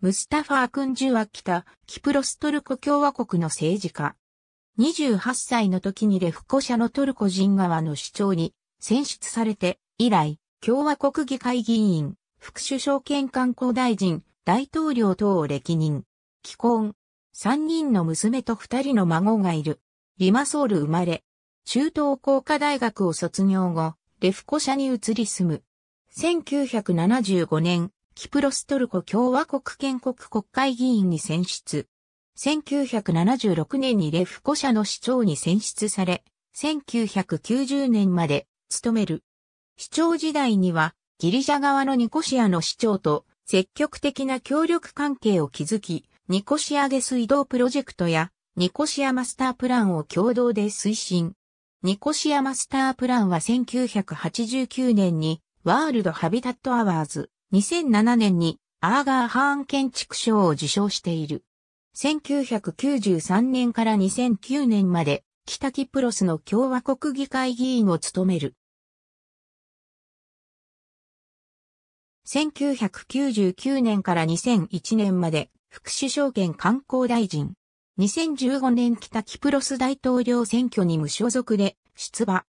ムスタファー・クンジュは北、キプロストルコ共和国の政治家。28歳の時にレフコ社のトルコ人側の主張に選出されて、以来、共和国議会議員、副首相兼観光大臣、大統領等を歴任。既婚。3人の娘と2人の孫がいる。リマソール生まれ。中東工科大学を卒業後、レフコ社に移り住む。1975年、キプロストルコ共和国建国国会議員に選出。1976年にレフコ社の市長に選出され、1990年まで務める。市長時代にはギリシャ側のニコシアの市長と積極的な協力関係を築き、ニコシア下水道プロジェクトやニコシアマスタープランを共同で推進。ニコシアマスタープランは1989年にワールドハビタットアワーズ2007年にアーガー・ハーン建築賞を受賞している。1993年から2009年まで北キプロスの共和国議会議員を務める。1999年から2001年まで副首相兼観光大臣。2015年北キプロス大統領選挙に無所属で出馬。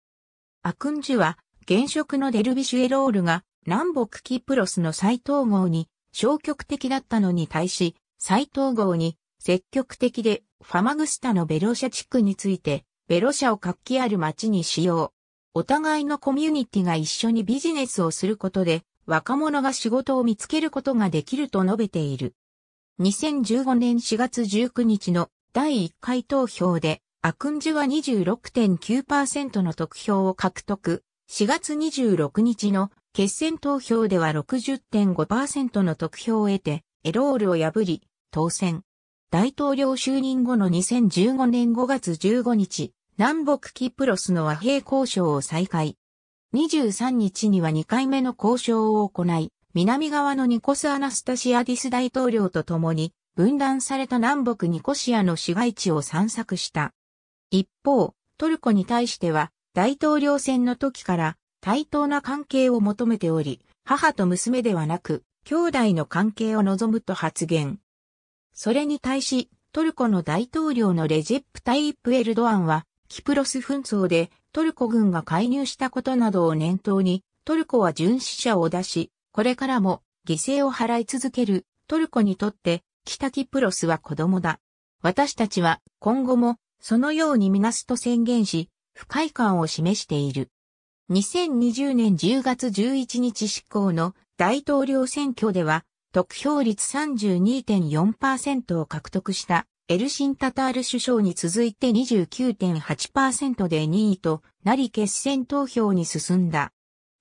アクンジュは現職のデルビシュエロールが南北キプロスの再統合に消極的だったのに対し、再統合に積極的でファマグスタのベロシャ地区について、ベロシャを活気ある街に使用。お互いのコミュニティが一緒にビジネスをすることで、若者が仕事を見つけることができると述べている。2015年4月19日の第1回投票で、アクンジュは26.9%の得票を獲得。4月26日の決選投票では60.5%の得票を得て、エロールを破り、当選。大統領就任後の2015年5月15日、南北キプロスの和平交渉を再開。23日には2回目の交渉を行い、南側のニコス・アナスタシアディス大統領と共に、分断された南北ニコシアの市街地を散策した。一方、トルコに対しては、大統領選の時から対等な関係を求めており、母と娘ではなく、兄弟の関係を望むと発言。それに対し、トルコの大統領のレジェプ・タイプ・エルドアンは、キプロス紛争でトルコ軍が介入したことなどを念頭に、トルコは殉死者を出し、これからも犠牲を払い続けるトルコにとって北キプロスは子供だ。私たちは今後もそのようにみなすと宣言し、不快感を示している。2020年10月11日執行の大統領選挙では、得票率32.4%を獲得したエルシン・タタール首相に続いて29.8%で2位となり決選投票に進んだ。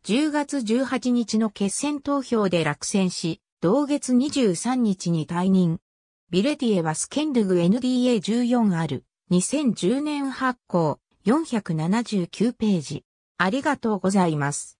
10月18日の決選投票で落選し、同月23日に退任。ビレティエはスケンドグ NDA14 ある2010年発行479ページ。ありがとうございます。